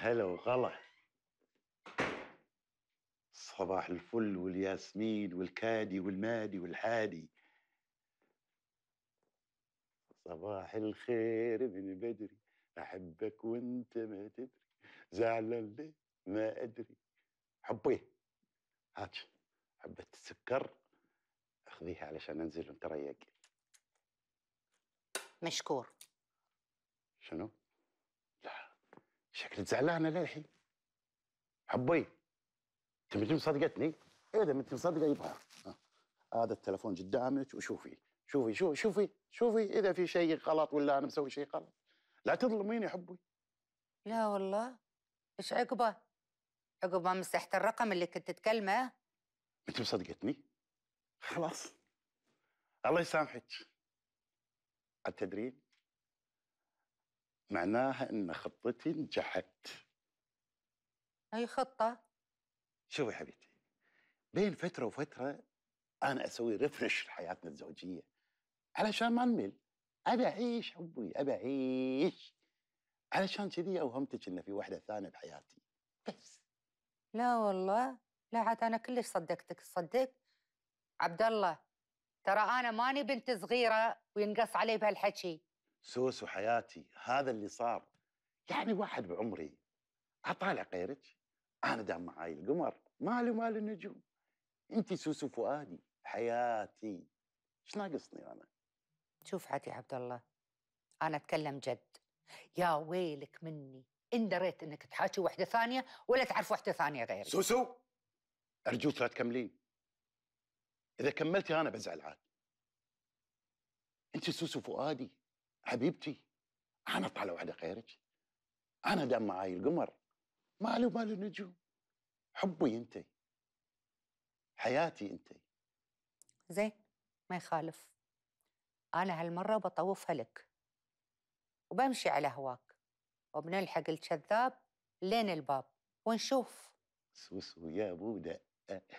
هلا وغلا صباح الفل والياسمين والكادي والمادي والحادي صباح الخير من بدري احبك وانت ما تدري زعلان ليه ما ادري حبي هات حبة السكر اخذيها علشان انزل ونتريق مشكور شنو؟ شكلك زعلانه للحين حبي تمتي مصدقتني؟ إيه، اذا ما انت مصدقه يبغى آه. هذا التلفون قدامك وشوفي شوفي شوفي شوفي شوفي اذا في شيء غلط ولا انا مسوي شيء غلط لا تظلميني يا حبي لا والله ايش عقبه؟ عقب ما مسحت الرقم اللي كنت تكلمه انت مصدقتني؟ خلاص الله يسامحك التدريب معناها ان خطتي نجحت اي خطه شوفي حبيبتي بين فتره وفتره انا اسوي ريفرش لحياتنا الزوجيه علشان ما نمل ابي اعيش حبي ابي اعيش علشان كذي اوهمتك ان في واحده ثانيه بحياتي بس لا والله لا عاد انا كلش صدقتك صدق عبد الله ترى انا ماني بنت صغيره وينقص علي بهالحكي سوسو حياتي هذا اللي صار يعني واحد بعمري اطالع غيرك انا دام معاي القمر مالي مال النجوم انت سوسو فؤادي حياتي ايش ناقصني انا شوف يا عبد الله انا اتكلم جد يا ويلك مني ان دريت انك تحاكي واحده ثانيه ولا تعرف واحده ثانيه غيري سوسو ارجوك لا تكملين اذا كملتي انا بزعل عاد انت سوسو فؤادي حبيبتي انا طالع وحده غيرك انا دام معاي القمر مالي ومال النجوم حبي انت حياتي انت زين ما يخالف انا هالمره بطوفها لك وبمشي على هواك وبنلحق الكذاب لين الباب ونشوف سوسو يا بودة